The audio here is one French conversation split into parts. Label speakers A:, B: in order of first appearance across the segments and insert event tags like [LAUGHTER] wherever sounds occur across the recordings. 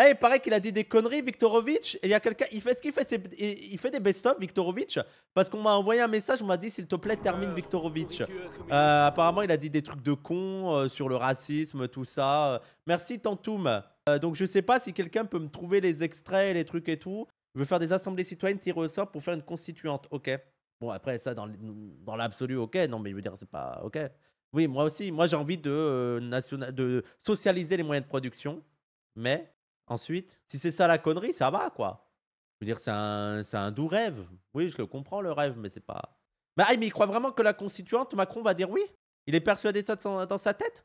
A: Eh, il paraît qu'il a dit des conneries, Viktorovic. il y a quelqu'un, il fait ce qu'il fait, il fait des best-of, Viktorovic. Parce qu'on m'a envoyé un message, on m'a dit s'il te plaît, termine euh, Viktorovic. Euh, apparemment, il a dit des trucs de con euh, sur le racisme, tout ça. Merci Tantoum. donc, je sais pas si quelqu'un peut me trouver les extraits, les trucs et tout. Je veux faire des assemblées citoyennes tirées au sort pour faire une constituante. Ok. Bon, après, ça, dans, dans l'absolu, ok. Non, mais je veux dire, c'est pas ok. Oui, moi aussi. Moi, j'ai envie de, national, de socialiser les moyens de production. Mais ensuite, si c'est ça la connerie, ça va quoi. Je veux dire, c'est un, doux rêve. Oui, je le comprends le rêve, mais c'est pas. Ah, mais, il croit vraiment que la constituante, Macron va dire oui Il est persuadé de ça dans sa tête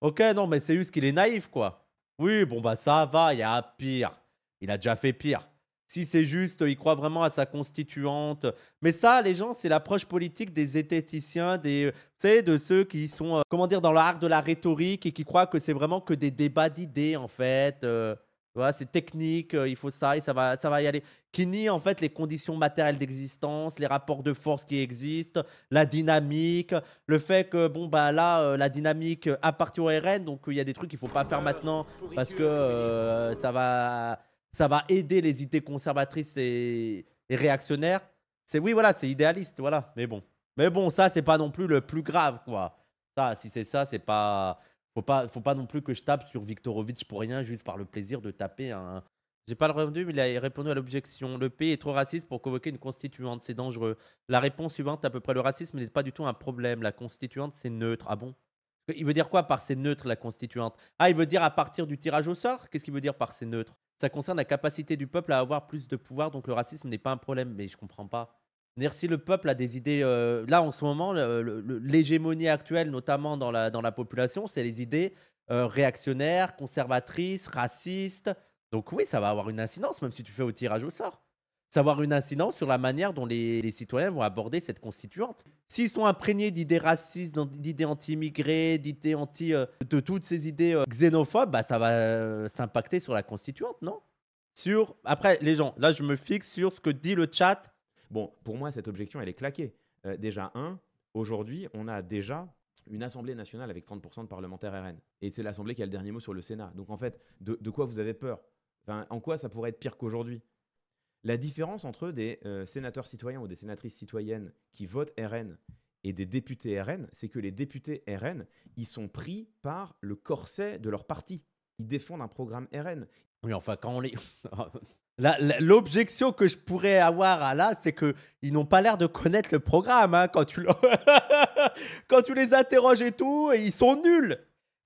A: Ok, non, mais c'est juste qu'il est naïf quoi. Oui, bon bah ça va, il y a pire. Il a déjà fait pire si c'est juste, il croit vraiment à sa constituante. Mais ça, les gens, c'est l'approche politique des zététiciens, des, euh, de ceux qui sont, euh, comment dire, dans l'art de la rhétorique et qui croient que c'est vraiment que des débats d'idées, en fait. Euh, voilà, c'est technique, il faut ça et ça va, ça va y aller. Qui nie, en fait, les conditions matérielles d'existence, les rapports de force qui existent, la dynamique, le fait que, bon, bah là, la dynamique appartient au RN, donc il y a des trucs qu'il ne faut pas faire maintenant parce que ça va ça va aider les idées conservatrices et, réactionnaires. C'est oui, voilà, c'est idéaliste, voilà. Mais bon, mais bon, ça c'est pas non plus le plus grave, quoi. Ça, si c'est ça, c'est pas, faut pas, faut pas non plus que je tape sur Viktorovitch pour rien, juste par le plaisir de taper un. J'ai pas le rendu, mais il a répondu à l'objection. Le pays est trop raciste pour convoquer une constituante, c'est dangereux. La réponse suivante, à peu près le racisme n'est pas du tout un problème. La constituante, c'est neutre. Ah bon Il veut dire quoi par c'est neutre la constituante Ah, il veut dire à partir du tirage au sort Qu'est-ce qu'il veut dire par c'est neutre ça concerne la capacité du peuple à avoir plus de pouvoir, donc le racisme n'est pas un problème, mais je comprends pas. si le peuple a des idées, euh, là en ce moment, l'hégémonie actuelle, notamment dans la, dans la population, c'est les idées euh, réactionnaires, conservatrices, racistes. Donc oui, ça va avoir une incidence, même si tu fais au tirage au sort savoir une incidence sur la manière dont les, citoyens vont aborder cette constituante. S'ils sont imprégnés d'idées racistes, d'idées anti-immigrés, d'idées anti-, euh, de toutes ces idées euh, xénophobes, bah, ça va euh, s'impacter sur
B: la constituante, non Sur après les gens, là je me fixe sur ce que dit le chat. Bon, pour moi cette objection elle est claquée. déjà un, aujourd'hui on a déjà une Assemblée nationale avec 30% de parlementaires RN. Et c'est l'Assemblée qui a le dernier mot sur le Sénat. Donc en fait, de, quoi vous avez peur En quoi ça pourrait être pire qu'aujourd'hui la différence entre des euh, sénateurs citoyens ou des sénatrices citoyennes qui votent RN et des députés RN, c'est que les députés RN, ils sont pris par le corset de leur parti. Ils défendent un programme RN. Oui, enfin, quand on les. [LAUGHS]
A: L'objection que je pourrais avoir à là, c'est que ils n'ont pas l'air de connaître le programme hein, quand, tu [LAUGHS] quand tu les interroges et tout, et ils sont nuls.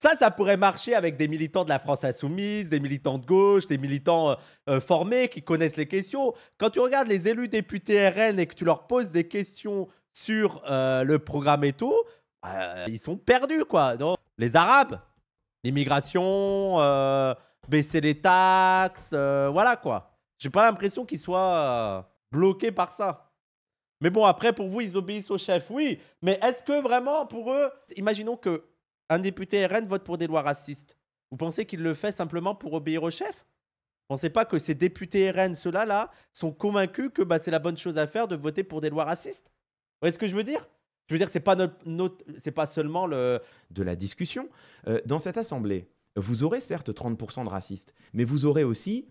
A: Ça, ça pourrait marcher avec des militants de la France insoumise, des militants de gauche, des militants euh, formés qui connaissent les questions. Quand tu regardes les élus députés RN et que tu leur poses des questions sur euh, le programme et tout, euh, ils sont perdus, quoi. Donc, les Arabes, l'immigration, baisser les taxes, voilà, quoi. J'ai pas l'impression qu'ils soient bloqués par ça. Mais bon, après, pour vous, ils obéissent au chef, oui. Mais est-ce que vraiment, pour eux, imaginons que un député RN vote pour des lois racistes, vous pensez qu'il le fait simplement pour obéir au chef Vous pensez pas que ces députés RN, ceux-là, sont convaincus que bah, c'est la bonne chose à faire
B: de voter pour des lois racistes Vous voyez ce que je veux dire Je veux dire, c'est pas, notre, pas seulement de la discussion. Euh, dans cette assemblée, vous aurez certes 30% de racistes, mais vous aurez aussi,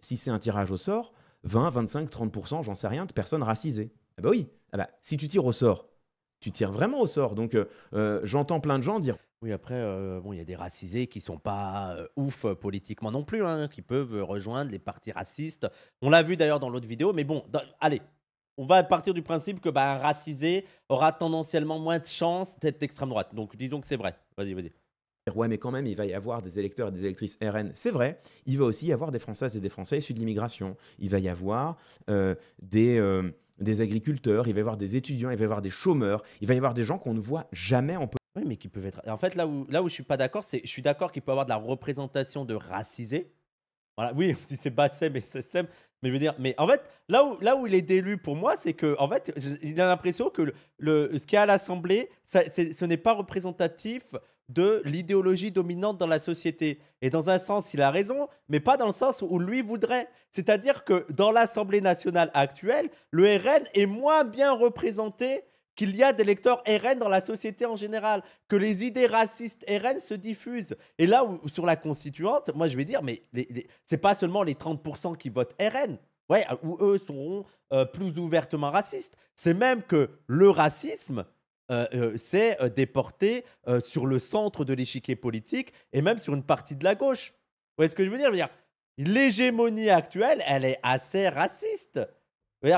B: si c'est un tirage au sort, 20, 25, 30%, j'en sais rien, de personnes racisées. Ah bah oui, ah bah, si tu tires au sort, tu tires vraiment au sort. Donc euh, euh, j'entends plein de gens dire oui, après, euh, bon, il y a des racisés qui sont pas euh, ouf euh, politiquement non plus, hein,
A: qui peuvent rejoindre les partis racistes. On l'a vu d'ailleurs dans l'autre vidéo, mais bon, allez, on va partir du principe que bah, un racisé aura tendanciellement moins de chances d'être d'extrême droite. Donc
B: disons que c'est vrai. Vas-y, vas-y. Ouais, mais quand même, il va y avoir des électeurs et des électrices RN. C'est vrai, il va aussi y avoir des Françaises et des Français issus de l'immigration. Il va y avoir des, des agriculteurs, il va y avoir des étudiants, il va y avoir des chômeurs, il va y avoir des gens qu'on ne voit jamais en politique. Oui, mais qui peuvent être.
A: En fait, là où, là où je suis pas d'accord, c'est je suis d'accord qu'il peut y avoir de la représentation de racisé. Voilà, oui, [LAUGHS] si c'est Bassem et Sessem, mais je veux dire, mais en fait, là où, là où il est délu pour moi, c'est que, en fait, il a l'impression que le, ce qu'il y a à l'Assemblée, ce n'est pas représentatif de l'idéologie dominante dans la société. Et dans un sens, il a raison, mais pas dans le sens où lui voudrait. C'est-à-dire que dans l'Assemblée nationale actuelle, le RN est moins bien représenté qu'il y a des lecteurs RN dans la société en général, que les idées racistes RN se diffusent. Et là, où, sur la constituante, moi je vais dire, mais c'est pas seulement les 30% qui votent RN, ouais, ou eux seront euh, plus ouvertement racistes. C'est même que le racisme, euh, euh, s'est déporté sur le centre de l'échiquier politique et même sur une partie de la gauche. Vous voyez ce que je veux dire, je veux dire L'hégémonie actuelle, elle est assez raciste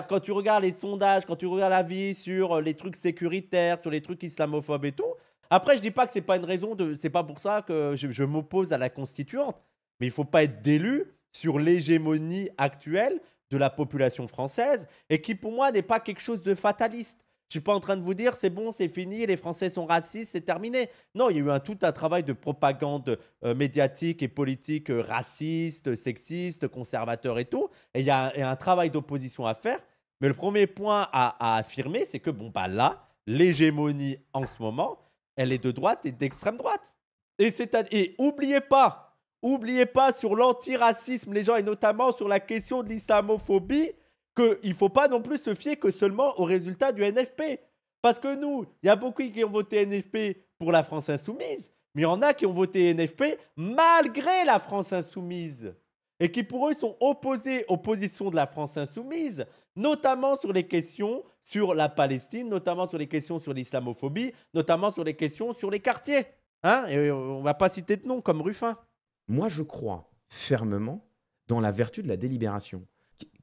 A: quand tu regardes les sondages, quand tu regardes la vie sur euh, les trucs sécuritaires, sur les trucs islamophobes et tout, après, je dis pas que c'est pas une raison, de, c'est pas pour ça que je, m'oppose à la constituante, mais il faut pas être d'élu sur l'hégémonie actuelle de la population française et qui, pour moi, n'est pas quelque chose de fataliste. Je suis pas en train de vous dire c'est bon, c'est fini, les Français sont racistes, c'est terminé. Non, il y a eu un, tout un travail de propagande euh, médiatique et politique euh, raciste, sexiste, conservateur et tout. Et il y a, un travail d'opposition à faire. Mais le premier point à, affirmer, c'est que bon, bah là, l'hégémonie en ce moment, elle est de droite et d'extrême droite. Et, c'est et oubliez pas, oubliez pas sur l'antiracisme, les gens, et notamment sur la question de l'islamophobie, qu'il ne faut pas non plus se fier que seulement au résultat du NFP. Parce que nous, il y a beaucoup qui ont voté NFP pour la France insoumise, mais il y en a qui ont voté NFP malgré la France insoumise. Et qui pour eux sont opposés aux positions de la France insoumise, notamment sur les questions sur la Palestine, notamment sur les questions sur l'islamophobie, notamment sur les questions sur les
B: quartiers. Hein Et euh, on va pas citer de nom comme Ruffin. Moi, je crois fermement dans la vertu de la délibération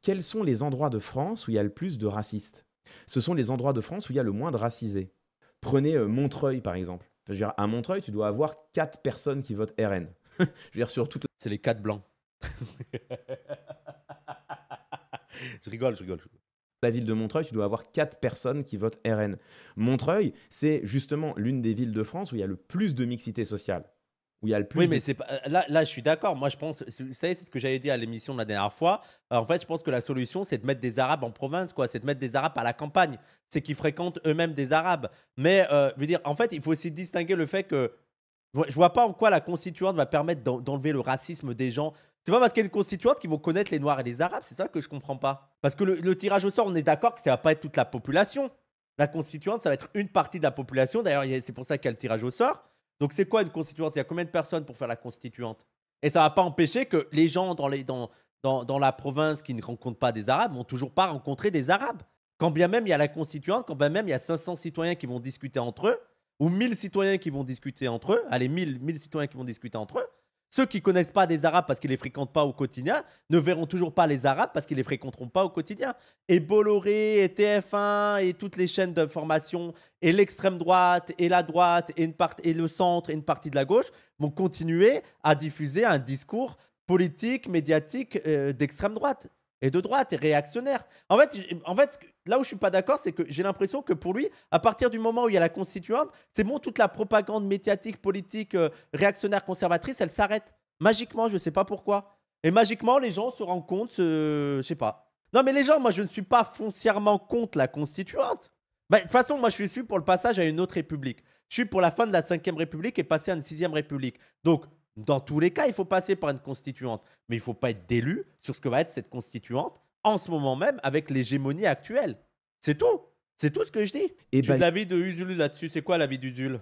B: quels sont les endroits de France où il y a le plus de racistes Ce sont les endroits de France où il y a le moins de racisés. Prenez euh, Montreuil, par exemple. je dire, à Montreuil, tu dois avoir 4 personnes qui votent RN. [LAUGHS] je veux dire, sur toute... C'est les 4 blancs. [LAUGHS] je rigole, je rigole. La ville de Montreuil, tu dois avoir 4 personnes qui votent RN. Montreuil, c'est justement l'une des villes de France où il y a le plus de mixité sociale. Oui, mais c'est
A: euh, là, là, je suis d'accord. Moi, je pense, vous savez, c'est ce que j'avais dit à l'émission de la dernière fois. Euh, en fait, je pense que la solution, c'est de mettre des Arabes en province, quoi. C'est de mettre des Arabes à la campagne. C'est qu'ils fréquentent eux-mêmes des Arabes. Mais, euh, je veux dire, en fait, il faut aussi distinguer le fait que je vois pas en quoi la constituante va permettre d'enlever le racisme des gens. C'est pas parce qu'il y a une constituante qu'ils vont connaître les Noirs et les Arabes. C'est ça que je comprends pas. Parce que le, tirage au sort, on est d'accord que ça va pas être toute la population. La constituante, ça va être une partie de la population. D'ailleurs, c'est pour ça qu'il y a le tirage au sort. Donc c'est quoi une constituante Il y a combien de personnes pour faire la constituante Et ça va pas empêcher que les gens dans, la province qui ne rencontrent pas des Arabes vont toujours pas rencontrer des Arabes. Quand bien même il y a la constituante, quand bien même il y a 500 citoyens qui vont discuter entre eux, ou 1000 citoyens qui vont discuter entre eux, allez, 1000, 1000 citoyens qui vont discuter entre eux, ceux qui connaissent pas des Arabes parce qu'ils les fréquentent pas au quotidien ne verront toujours pas les Arabes parce qu'ils les fréquenteront pas au quotidien. Et Bolloré, et TF1, et toutes les chaînes d'information, et l'extrême droite, et la droite, et, une et le centre, et une partie de la gauche vont continuer à diffuser un discours politique, médiatique euh, d'extrême droite et de droite et réactionnaire. En fait, en fait là où je suis pas d'accord, c'est que j'ai l'impression que pour lui, à partir du moment où il y a la constituante, c'est bon, toute la propagande médiatique, politique, euh, réactionnaire, conservatrice, elle s'arrête. Magiquement, je ne sais pas pourquoi. Et magiquement, les gens se rendent compte, je euh, je sais pas. Non, mais les gens, moi, je ne suis pas foncièrement contre la constituante. Bah, de toute façon, moi, je suis pour le passage à une autre république. Je suis pour la fin de la 5ème république et passer à une 6ème république. Donc, dans tous les cas, il faut passer par une constituante. Mais il ne faut pas être délu sur ce que va être cette constituante en ce moment même avec l'hégémonie actuelle.
B: C'est tout. C'est tout ce que je dis. Et la bah, la vie de Usul là-dessus. C'est quoi la l'avis d'Usul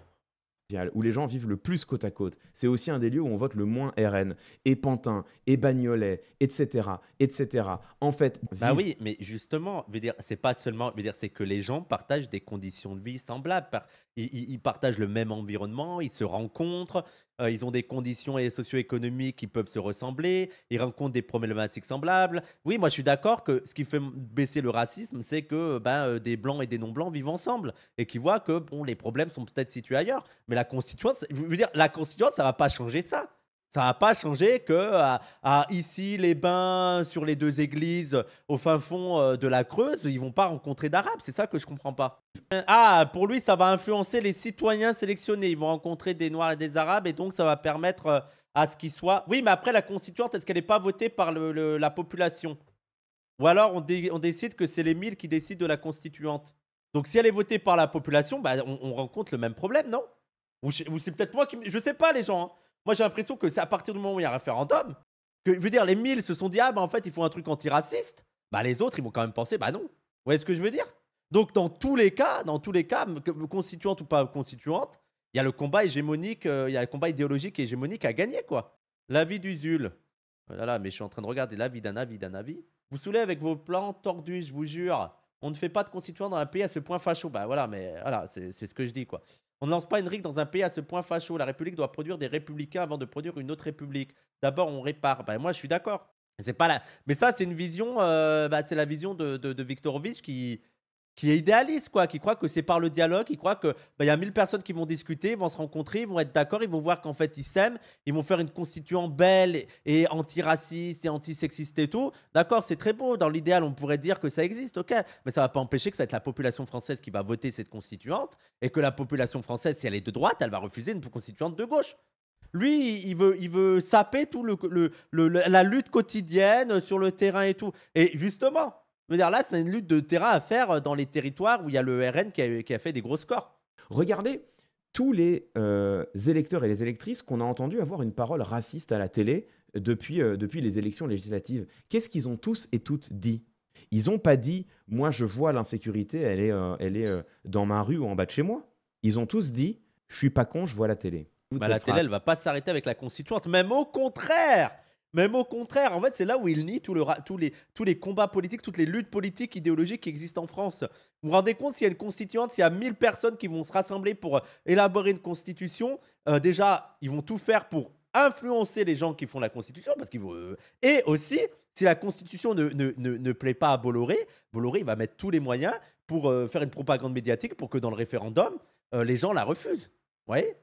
B: où les gens vivent le plus côte à côte. C'est aussi un des lieux où on vote le moins RN. Et Pantin, et Bagnolet, etc., etc. En fait... Bah oui,
A: mais justement, c'est pas seulement... Dire, c'est que les gens partagent des conditions de vie semblables. Par ils, partagent le même environnement, ils se rencontrent, euh, ils ont des conditions socio-économiques qui peuvent se ressembler, ils rencontrent des problématiques semblables. Oui, moi je suis d'accord que ce qui fait baisser le racisme, c'est que ben, euh, des blancs et des non-blancs vivent ensemble et qui voient que bon, les problèmes sont peut-être situés ailleurs. Mais la constituante, je veux dire, la constituante, ça va pas changer ça. Ça n'a pas changé que à, ici, les bains, sur les deux églises, au fin fond euh, de la Creuse, ils vont pas rencontrer d'Arabes. C'est ça que je comprends pas. Ah, pour lui, ça va influencer les citoyens sélectionnés. Ils vont rencontrer des Noirs et des Arabes et donc ça va permettre euh, à ce qu'ils soient. Oui, mais après, la constituante, est-ce qu'elle n'est pas votée par la population Ou alors on, décide que c'est les 1000 qui décident de la constituante donc si elle est votée par la population, bah, on, rencontre le même problème, non Ou, c'est peut-être moi qui... Je sais pas les gens. Hein. Moi, j'ai l'impression que c'est à partir du moment où il y a un référendum, que, dire, les 1000 se sont dit, ah, bah, en fait, ils font un truc antiraciste. Bah, les autres, ils vont quand même penser, bah, non. Vous voyez ce que je veux dire Donc, dans tous les cas, dans tous les cas, constituante ou pas constituante, il y a le combat hégémonique, euh, il y a le combat idéologique et hégémonique à gagner, quoi. L'avis d'Usul. Oh là là, mais je suis en train de regarder l'avis d'un avis d'un avis. Vous saoulez avec vos plans tordus, je vous jure on ne fait pas de constituant dans un pays à ce point facho. Bah voilà, mais voilà, c'est ce que je dis quoi. On ne lance pas une rigue dans un pays à ce point facho. La République doit produire des républicains avant de produire une autre République. D'abord, on répare. Bah moi, je suis d'accord. C'est pas la... Mais ça, c'est une vision, euh, bah, c'est la vision de, de, de qui, qui est idéaliste, quoi, qui croit que c'est par le dialogue, Il croit que bah, il y a mille personnes qui vont discuter, vont se rencontrer, ils vont être d'accord, ils vont voir qu'en fait ils s'aiment, ils vont faire une constituante belle et antiraciste et antisexiste et tout. D'accord, c'est très beau. Dans l'idéal, on pourrait dire que ça existe, ok, mais ça ne va pas empêcher que ça va être la population française qui va voter cette constituante et que la population française, si elle est de droite, elle va refuser une constituante de gauche. Lui, il veut, il veut saper tout le la lutte quotidienne sur le terrain et tout. Et justement, je veux dire, là, c'est une lutte de terrain à faire euh, dans les territoires où il y a le RN qui a, fait des gros scores.
B: Regardez tous les euh, électeurs et les électrices qu'on a entendu avoir une parole raciste à la télé euh, depuis, les élections législatives. Qu'est-ce qu'ils ont tous et toutes dit Ils n'ont pas dit « moi, je vois l'insécurité, elle est, dans ma rue ou en bas de chez moi ». Ils ont tous dit « je suis pas con, je vois la télé ».
A: Bah, la télé, elle va pas s'arrêter avec la constituante, même au contraire même au contraire, en fait, c'est là où il nie le tous, les, tous les combats politiques, toutes les luttes politiques, idéologiques qui existent en France. Vous vous rendez compte, s'il y a une constituante, s'il y a 1000 personnes qui vont se rassembler pour euh, élaborer une constitution, euh, déjà, ils vont tout faire pour influencer les gens qui font la constitution, parce qu'ils euh, et aussi, si la constitution ne, plaît pas à Bolloré, Bolloré va mettre tous les moyens pour faire une propagande médiatique pour que dans le référendum, les gens la refusent. Vous voyez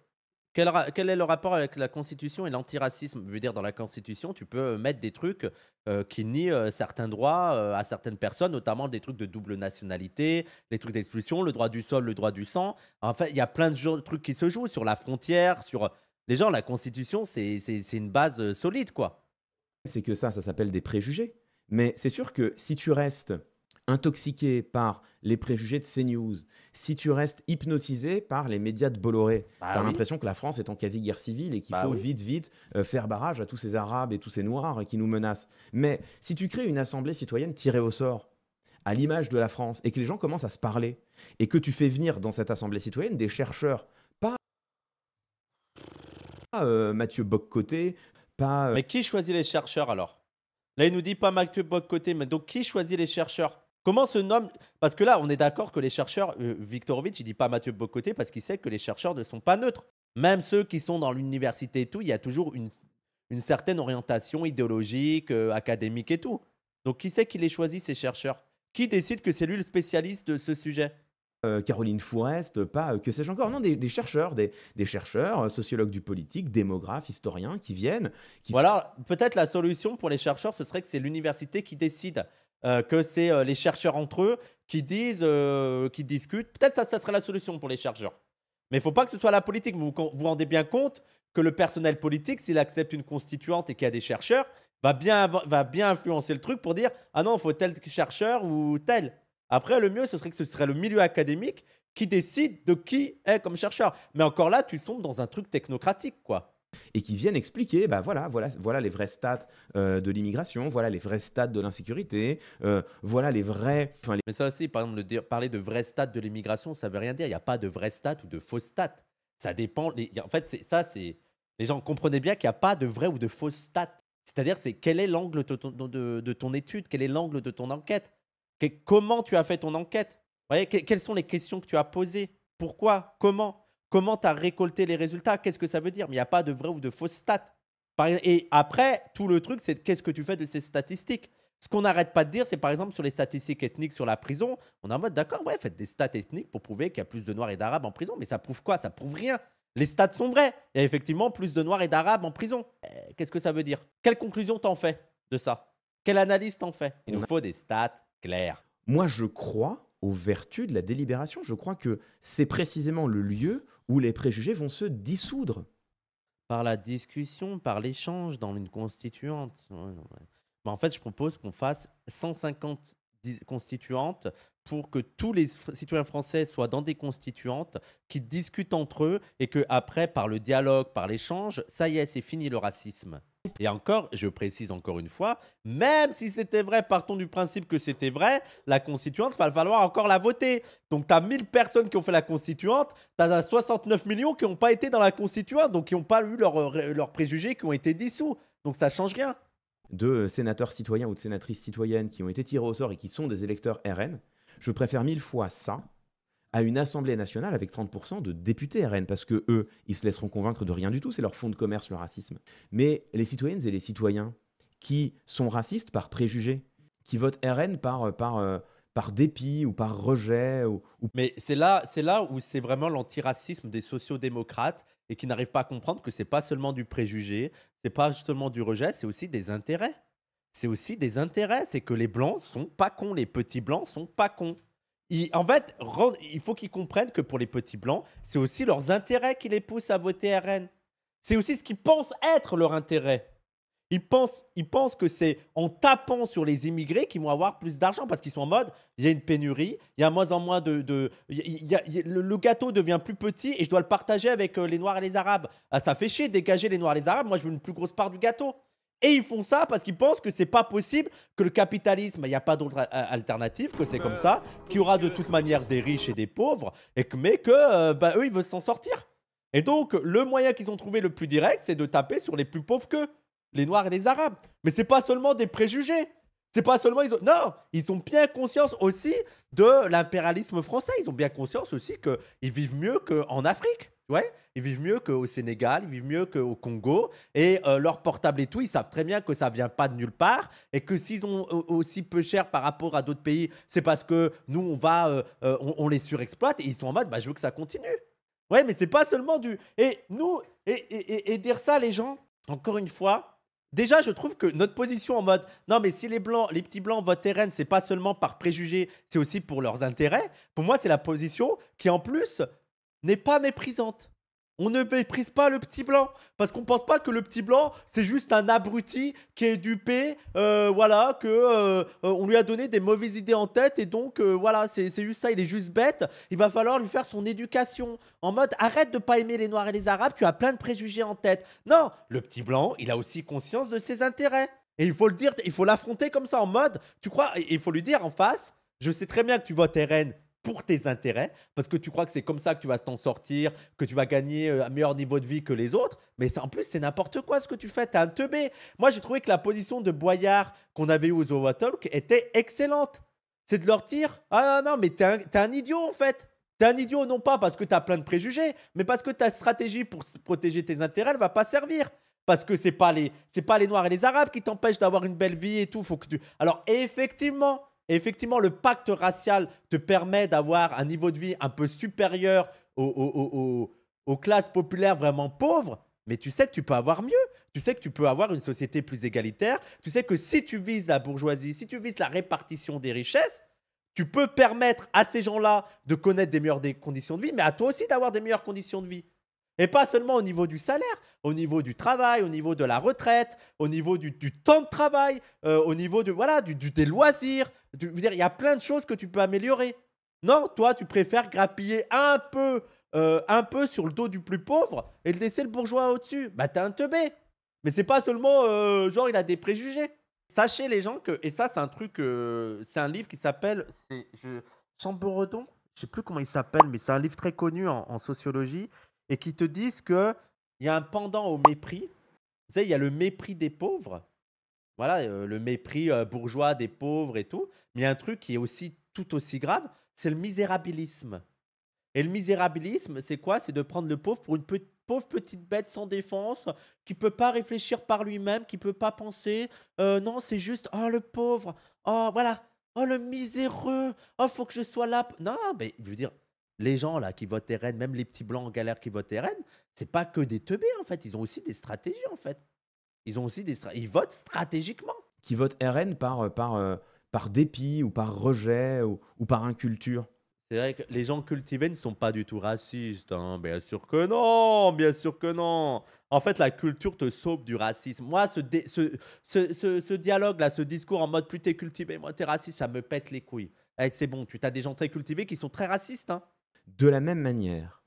A: quel, est le rapport avec la Constitution et l'antiracisme Je veux dire, dans la Constitution, tu peux euh, mettre des trucs euh, qui nient euh, certains droits à certaines personnes, notamment des trucs de double nationalité, les trucs d'expulsion, le droit du sol, le droit du sang. Enfin, il y a plein de trucs qui se jouent sur la
B: frontière, sur... Les gens, la Constitution, c'est une base solide, quoi. C'est que ça, ça s'appelle des préjugés. Mais c'est sûr que si tu restes intoxiqué par les préjugés de CNews, si tu restes hypnotisé par les médias de Bolloré, bah tu as l'impression que la France est en quasi-guerre civile et qu'il bah faut vite, vite euh, faire barrage à tous ces Arabes et tous ces Noirs qui nous menacent. Mais si tu crées une assemblée citoyenne tirée au sort, à l'image de la France, et que les gens commencent à se parler, et que tu fais venir dans cette assemblée citoyenne des chercheurs, pas euh, Mathieu Boccoté, pas... Euh mais qui choisit les chercheurs alors
A: Là, il nous dit pas Mathieu Boccoté, mais donc qui choisit les chercheurs Comment se nomme Parce que là, on est d'accord que les chercheurs, euh, Viktorovitch, il dit pas Mathieu Bocoté parce qu'il sait que les chercheurs ne sont pas neutres. Même ceux qui sont dans l'université et tout, il y a toujours une, certaine orientation idéologique, euh, académique et tout. Donc qui sait qui les choisit, ces chercheurs Qui décide que c'est lui le spécialiste
B: de ce sujet euh, Caroline Fourest, pas euh, que sais-je encore, non, des, chercheurs, des, chercheurs, euh, sociologues du politique, démographes, historiens qui viennent. Qui voilà, peut-être la solution pour
A: les chercheurs, ce serait que c'est l'université qui décide, que c'est les chercheurs entre eux qui disent, qui discutent. Peut-être ça, ça serait la solution pour les chercheurs. Mais il faut pas que ce soit la politique. Vous vous, rendez bien compte que le personnel politique, s'il accepte une constituante et qu'il y a des chercheurs, va bien, va bien influencer le truc pour dire ah non, il faut tel chercheur ou tel. Après, le mieux, ce serait que ce serait le milieu académique qui décide de qui est comme chercheur. Mais encore là, tu sombres dans
B: un truc technocratique, quoi et qui viennent expliquer, bah voilà, voilà, voilà les vrais stats euh, de l'immigration, voilà les vrais stats de l'insécurité, euh, voilà les vrais. Mais ça aussi, par exemple,
A: parler de vrais stats de l'immigration, ça veut rien dire. Il n'y a pas de vrais stats ou de fausses stats. Ça dépend. En fait, ça, c'est les gens comprenaient bien qu'il n'y a pas de vrais ou de fausses stats. C'est-à-dire, c'est quel est l'angle de ton étude, quel est l'angle de ton enquête comment tu as fait ton enquête Quelles sont les questions que tu as posées Pourquoi Comment Comment tu as récolté les résultats Qu'est-ce que ça veut dire Mais il n'y a pas de vrai ou de fausses stats. Et après, tout le truc, c'est qu'est-ce que tu fais de ces statistiques ce qu'on n'arrête pas de dire, c'est par exemple sur les statistiques ethniques sur la prison, on est en mode d'accord, ouais, faites des stats ethniques pour prouver qu'il y a plus de Noirs et d'Arabes en prison, mais ça prouve quoi Ça prouve rien. Les stats sont vrais. Il y a effectivement plus de Noirs et d'Arabes en prison. Eh, qu'est-ce que ça veut dire Quelle conclusion t'en fais de ça Quelle analyse t'en fais Il nous faut des stats, Claire.
B: Moi, je crois aux vertus de la délibération. Je crois que c'est précisément le lieu où les préjugés vont se dissoudre. Par la discussion, par l'échange dans une constituante. Mais
A: bah, en fait, je propose qu'on fasse 150 constituantes pour que tous les citoyens français soient dans des constituantes, qui discutent entre eux et que après, par le dialogue, par l'échange, ça y est, c'est fini le racisme. Et encore, je précise encore une fois, même si c'était vrai, partons du principe que c'était vrai, la constituante, il va falloir encore la voter. Donc tu as 1000 personnes qui ont fait la constituante, tu as 69 millions qui n'ont pas été dans la
B: constituante, donc qui n'ont pas eu euh, leurs préjugés, qui ont été dissous. Donc ça change rien. De euh, sénateurs citoyens ou de sénatrices citoyennes qui ont été tirés au sort et qui sont des électeurs RN, je préfère mille fois ça à une assemblée nationale avec 30% de députés RN, parce que eux, ils se laisseront convaincre de rien du tout, c'est leur fond de commerce, le racisme. Mais les citoyennes et les citoyens qui sont racistes par préjugé, qui votent RN par, par, euh, par dépit ou par rejet. Ou, Mais c'est là, c'est là où c'est vraiment l'antiracisme des sociodémocrates
A: et qui n'arrivent pas à comprendre que c'est pas seulement du préjugé, c'est pas seulement du rejet, c'est aussi des intérêts. C'est aussi des intérêts, c'est que les blancs sont pas cons, les petits blancs sont pas cons en fait, il faut qu'ils comprennent que pour les petits blancs, c'est aussi leurs intérêts qui les poussent à voter RN. C'est aussi ce qu'ils pensent être leur intérêt. Ils pensent, ils pensent que c'est en tapant sur les immigrés qu'ils vont avoir plus d'argent parce qu'ils sont en mode il y a une pénurie, il y a moins en moins de. le, gâteau devient plus petit et je dois le partager avec euh, les Noirs et les Arabes. Ah, ça fait chier de dégager les Noirs et les Arabes. Moi, je veux une plus grosse part du gâteau. Et ils font ça parce qu'ils pensent que c'est pas possible, que le capitalisme, il n'y a pas d'autre alternative, que c'est comme ça, qu'il y aura de toute manière des riches et des pauvres, et que, mais que euh, bah, eux, ils veulent s'en sortir. Et donc, le moyen qu'ils ont trouvé le plus direct, c'est de taper sur les plus pauvres qu'eux, les Noirs et les Arabes. Mais c'est pas seulement des préjugés. C'est pas seulement ils ont non, ils ont bien conscience aussi de l'impérialisme français. Ils ont bien conscience aussi que vivent mieux qu'en Afrique. Ouais, ils vivent mieux qu'au Sénégal, ils vivent mieux qu'au Congo. Et euh, leur portable et tout, ils savent très bien que ça ne vient pas de nulle part. Et que s'ils ont aussi peu cher par rapport à d'autres pays, c'est parce que nous, on va, euh, euh, on, les surexploite. Et ils sont en mode, bah, je veux que ça continue. Oui, mais c'est pas seulement du. Et nous, et, dire ça, les gens, encore une fois, déjà, je trouve que notre position en mode, non, mais si les blancs, les petits blancs votent RN, c'est pas seulement par préjugé, c'est aussi pour leurs intérêts. Pour moi, c'est la position qui, en plus, n'est pas méprisante. On ne méprise pas le petit blanc parce qu'on ne pense pas que le petit blanc c'est juste un abruti qui est dupé, euh, voilà, que euh, euh, on lui a donné des mauvaises idées en tête et donc voilà, c'est juste ça, il est juste bête. Il va falloir lui faire son éducation en mode arrête de pas aimer les noirs et les arabes, tu as plein de préjugés en tête. Non, le petit blanc, il a aussi conscience de ses intérêts et il faut le dire, il faut l'affronter comme ça en mode, tu crois, il faut lui dire en face, je sais très bien que tu votes RN pour tes intérêts, parce que tu crois que c'est comme ça que tu vas t'en sortir, que tu vas gagner euh, un meilleur niveau de vie que les autres, mais en plus c'est n'importe quoi ce que tu fais, t'es un teubé. Moi j'ai trouvé que la position de Boyard qu'on avait eue aux Iowa était excellente. C'est de leur dire, ah non, non, mais t'es un, un idiot en fait. T'es un idiot non pas parce que t'as plein de préjugés, mais parce que ta stratégie pour protéger tes intérêts, ne va pas servir parce que c'est pas les c'est pas les noirs et les arabes qui t'empêchent d'avoir une belle vie et tout faut que tu alors effectivement et effectivement, le pacte racial te permet d'avoir un niveau de vie un peu supérieur aux, classes populaires vraiment pauvres, mais tu sais que tu peux avoir mieux. Tu sais que tu peux avoir une société plus égalitaire. Tu sais que si tu vises la bourgeoisie, si tu vises la répartition des richesses, tu peux permettre à ces gens-là de connaître des meilleures conditions de vie, mais à toi aussi d'avoir des meilleures conditions de vie. Et pas seulement au niveau du salaire, au niveau du travail, au niveau de la retraite, au niveau du, du temps de travail, euh, au niveau de, voilà, du, du des loisirs. dire, il y a plein de choses que tu peux améliorer. Non, toi, tu préfères grappiller un peu, euh, un peu sur le dos du plus pauvre et laisser le bourgeois au-dessus. Bah, t'es un teubé. Mais c'est pas seulement, euh, genre, il a des préjugés. Sachez, les gens, que. Et ça, c'est un truc. c'est un livre qui s'appelle. C'est. Je... Chamberedon Je sais plus comment il s'appelle, mais c'est un livre très connu en, en sociologie et qui te disent qu'il y a un pendant au mépris. Vous savez, il y a le mépris des pauvres. Voilà, euh, le mépris euh, bourgeois des pauvres et tout. Mais il y a un truc qui est aussi tout aussi grave, c'est le misérabilisme. Et le misérabilisme, c'est quoi C'est de prendre le pauvre pour une pauvre petite bête sans défense, qui peut pas réfléchir par lui-même, qui peut pas penser. Euh, non, c'est juste, oh le pauvre, oh voilà, oh le miséreux, oh faut que je sois là. Non, mais il veut dire, les gens là qui votent RN, même les petits blancs en galère qui votent RN, c'est pas que
B: des teubés en fait, ils ont aussi des stratégies en fait. Ils ont aussi des ils votent stratégiquement. Qui votent RN par euh, par euh, par dépit ou par rejet ou, ou par inculture.
A: C'est vrai que les gens cultivés ne sont pas du tout racistes. Hein. Bien sûr que non, bien sûr que non. En fait, la culture te sauve du racisme. Moi, ce, ce, ce, dialogue-là, ce discours en mode plus t'es cultivé, moi t'es raciste, ça me pète les couilles. Eh, c'est bon, tu as des gens très cultivés
B: qui sont très racistes. Hein. De la même manière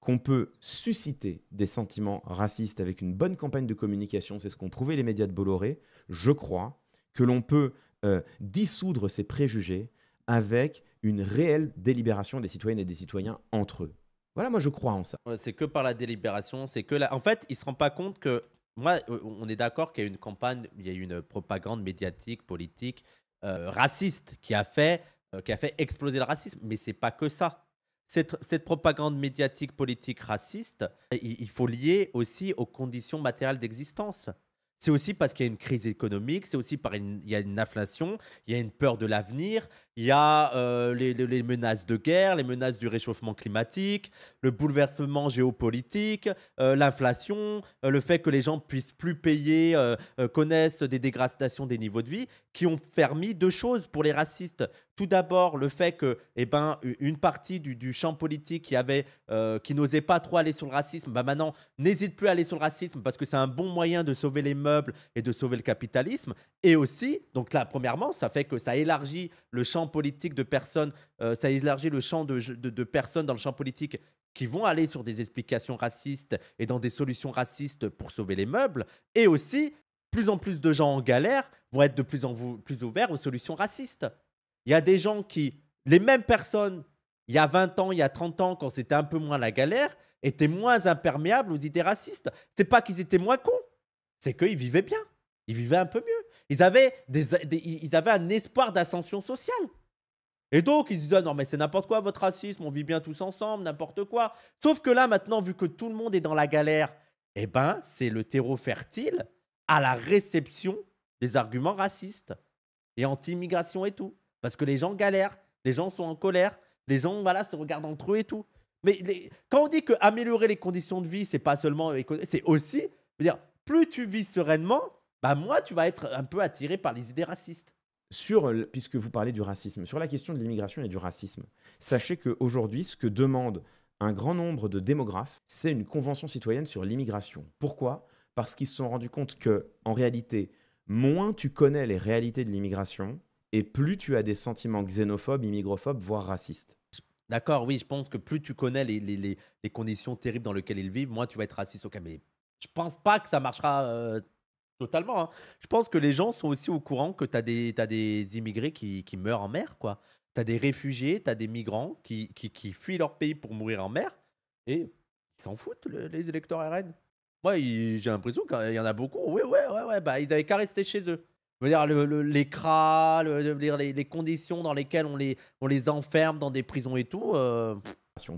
B: qu'on peut susciter des sentiments racistes avec une bonne campagne de communication, c'est ce qu'ont prouvé les médias de Bolloré, je crois que l'on peut euh, dissoudre ces préjugés avec une réelle délibération des citoyennes et des citoyens entre eux. Voilà, moi je crois en ça.
A: c'est que par la délibération, c'est que là. En fait, ils ne se rendent pas compte que... Moi, euh, on est d'accord qu'il y a une campagne, il y a une propagande médiatique, politique, euh, raciste, qui a, fait, qui a fait exploser le racisme. Mais c'est pas que ça cette, propagande médiatique politique raciste, il, faut lier aussi aux conditions matérielles d'existence. C'est aussi parce qu'il y a une crise économique, c'est aussi parce qu'il y a une inflation, il y a une peur de l'avenir, il y a euh, les, menaces de guerre, les menaces du réchauffement climatique, le bouleversement géopolitique, euh, l'inflation, euh, le fait que les gens puissent plus payer, connaissent des dégradations des niveaux de vie, qui ont permis deux choses pour les racistes tout d'abord le fait que eh ben, une partie du, champ politique qui, avait, euh, qui n'osait pas trop aller sur le racisme, bah, maintenant n'hésite plus à aller sur le racisme parce que c'est un bon moyen de sauver les meubles et de sauver le capitalisme. Et aussi, donc là, premièrement, ça fait que ça élargit le champ politique de personnes, euh, ça élargit le champ de, de personnes dans le champ politique qui vont aller sur des explications racistes et dans des solutions racistes pour sauver les meubles. Et aussi, plus en plus de gens en galère vont être de plus en plus ouverts aux solutions racistes. Il y a des gens qui, les mêmes personnes, il y a 20 ans, il y a 30 ans, quand c'était un peu moins la galère, étaient moins imperméables aux idées racistes. C'est pas qu'ils étaient moins cons, c'est qu'ils vivaient bien. Ils vivaient un peu mieux. Ils avaient, des, ils avaient un espoir d'ascension sociale. Et donc, ils se disaient, non, mais c'est n'importe quoi votre racisme, on vit bien tous ensemble, n'importe quoi. Sauf que là, maintenant, vu que tout le monde est dans la galère, eh ben, c'est le terreau fertile à la réception des arguments racistes et anti-immigration et tout. Parce que les gens galèrent, les gens sont en colère, les gens voilà, se regardent entre eux et tout. Mais quand on dit que améliorer les conditions de vie, c'est pas seulement c'est aussi dire plus tu vis sereinement, bah moi tu vas être un peu attiré
B: par les idées racistes. Sur puisque vous parlez du racisme, sur la question de l'immigration et du racisme, sachez que aujourd'hui ce que demande un grand nombre de démographes, c'est une convention citoyenne sur l'immigration. Pourquoi Parce qu'ils se sont rendus compte que en réalité, moins tu connais les réalités de l'immigration, et plus tu as des sentiments xénophobes, immigrophobes, voire racistes. D'accord, oui, je pense que plus tu connais les, conditions terribles dans lesquelles ils vivent, moins tu vas être raciste.
A: Ok, mais je pense pas que ça marchera euh, totalement. Hein. Je pense que les gens sont aussi au courant que tu as, des immigrés qui, meurent en mer, quoi. Tu as des réfugiés, tu as des migrants qui, fuient leur pays pour mourir en mer et ils s'en foutent, les électeurs RN. Moi, j'ai l'impression qu'il y en a beaucoup. Oui, ouais, ouais, ouais, bah, ils avaient qu'à rester chez eux dire, le, les cras, les, conditions dans lesquelles on les, on les enferme dans des
B: prisons et tout. Euh,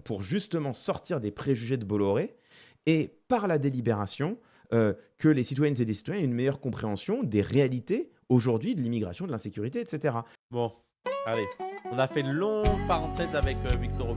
B: pour justement sortir des préjugés de Bolloré et par la délibération, euh, que les citoyennes et les citoyens aient une meilleure compréhension des réalités aujourd'hui de l'immigration, de l'insécurité, etc. Bon,
A: allez, on a fait une longue parenthèse avec euh, Victor